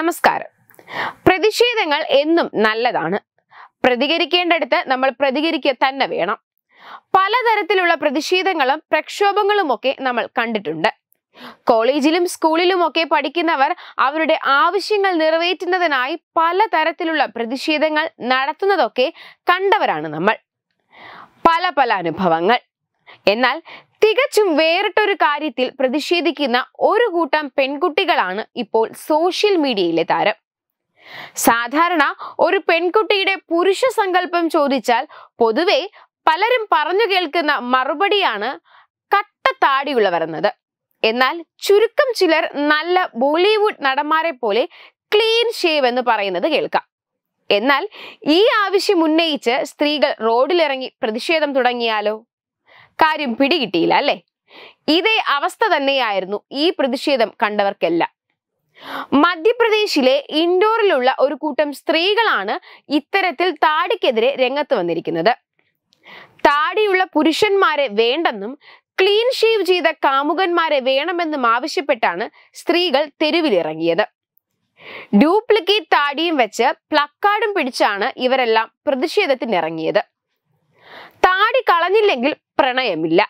നമസ്കാരം പ്രതിഷേധങ്ങൾ എന്നും നല്ലതാണ് പ്രതികരിക്കേണ്ടടുത്ത് നമ്മൾ പ്രതികരിക്കുക തന്നെ വേണം പലതരത്തിലുള്ള പ്രതിഷേധങ്ങളും പ്രക്ഷോഭങ്ങളും ഒക്കെ നമ്മൾ കണ്ടിട്ടുണ്ട് കോളേജിലും സ്കൂളിലുമൊക്കെ പഠിക്കുന്നവർ അവരുടെ ആവശ്യങ്ങൾ നിറവേറ്റുന്നതിനായി പലതരത്തിലുള്ള പ്രതിഷേധങ്ങൾ നടത്തുന്നതൊക്കെ കണ്ടവരാണ് നമ്മൾ പല പല അനുഭവങ്ങൾ എന്നാൽ തികച്ചും വേറിട്ടൊരു കാര്യത്തിൽ പ്രതിഷേധിക്കുന്ന ഒരു കൂട്ടം പെൺകുട്ടികളാണ് ഇപ്പോൾ സോഷ്യൽ മീഡിയയിലെ താരം സാധാരണ ഒരു പെൺകുട്ടിയുടെ പുരുഷ സങ്കല്പം ചോദിച്ചാൽ പൊതുവെ പലരും പറഞ്ഞു കേൾക്കുന്ന മറുപടിയാണ് കട്ട താടിയുള്ളവരെന്നത് എന്നാൽ ചുരുക്കം ചിലർ നല്ല ബോളിവുഡ് നടന്മാരെ പോലെ ക്ലീൻ ഷേവ് എന്ന് പറയുന്നത് കേൾക്കാം എന്നാൽ ഈ ആവശ്യം ഉന്നയിച്ച് സ്ത്രീകൾ റോഡിലിറങ്ങി പ്രതിഷേധം തുടങ്ങിയാലോ കാര്യം പിടികിട്ടിയില്ല അല്ലേ ഇതേ അവസ്ഥ തന്നെയായിരുന്നു ഈ പ്രതിഷേധം കണ്ടവർക്കെല്ലാം മധ്യപ്രദേശിലെ ഇൻഡോറിലുള്ള ഒരു കൂട്ടം സ്ത്രീകളാണ് ഇത്തരത്തിൽ താടിക്കെതിരെ രംഗത്ത് വന്നിരിക്കുന്നത് താടിയുള്ള പുരുഷന്മാരെ വേണ്ടെന്നും ക്ലീൻ ഷേവ് ചെയ്ത കാമുകന്മാരെ വേണമെന്നും ആവശ്യപ്പെട്ടാണ് സ്ത്രീകൾ തെരുവിലിറങ്ങിയത് ഡ്യൂപ്ലിക്കേറ്റ് താടിയും വെച്ച് പ്ലക്കാർഡും പിടിച്ചാണ് ഇവരെല്ലാം പ്രതിഷേധത്തിനിറങ്ങിയത് താടി കളഞ്ഞില്ലെങ്കിൽ പ്രണയമില്ല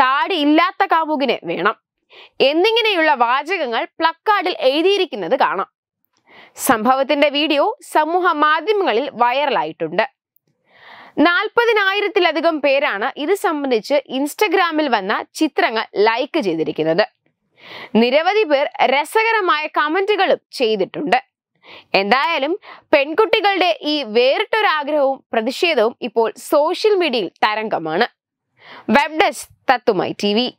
താടി ഇല്ലാത്ത കാമുകിനെ വേണം എന്നിങ്ങനെയുള്ള വാചകങ്ങൾ പ്ലക്കാർഡിൽ എഴുതിയിരിക്കുന്നത് കാണാം സംഭവത്തിന്റെ വീഡിയോ സമൂഹ മാധ്യമങ്ങളിൽ വൈറലായിട്ടുണ്ട് നാൽപ്പതിനായിരത്തിലധികം പേരാണ് ഇത് സംബന്ധിച്ച് ഇൻസ്റ്റഗ്രാമിൽ വന്ന ചിത്രങ്ങൾ ലൈക്ക് ചെയ്തിരിക്കുന്നത് നിരവധി പേർ രസകരമായ കമന്റുകളും ചെയ്തിട്ടുണ്ട് എന്തായാലും പെൺകുട്ടികളുടെ ഈ വേറിട്ടൊരാഗ്രഹവും പ്രതിഷേധവും ഇപ്പോൾ സോഷ്യൽ മീഡിയയിൽ തരംഗമാണ് वेबडेस्क तत्वमय टीवी